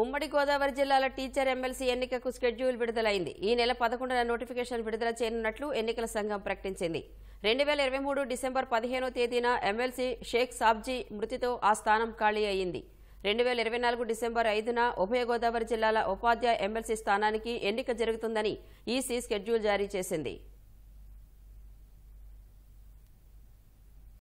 ఉమ్మడి గోదావరి జిల్లాల teacher MLC ఎన్నికకు స్కెడ్యూల్ విడుదలైంది ఈ నెల పదకొండున నోటిఫికేషన్ విడుదల చేయనున్నట్లు ఎన్నికల సంఘం ప్రకటించింది రెండు వేల ఇరవై మూడు డిసెంబర్ పదిహేనో తేదీన ఎమ్మెల్సీ షేక్ సాబ్జీ మృతితో ఆ స్థానం ఖాళీ అయింది రెండు వేల ఇరవై నాలుగు డిసెంబర్ ఐదున ఉభయ గోదావరి జిల్లాల ఉపాధ్యాయ ఎమ్మెల్సీ స్థానానికి ఎన్నిక జరుగుతుందని ఈసీ స్కెడ్యూల్ జారీ చేసింది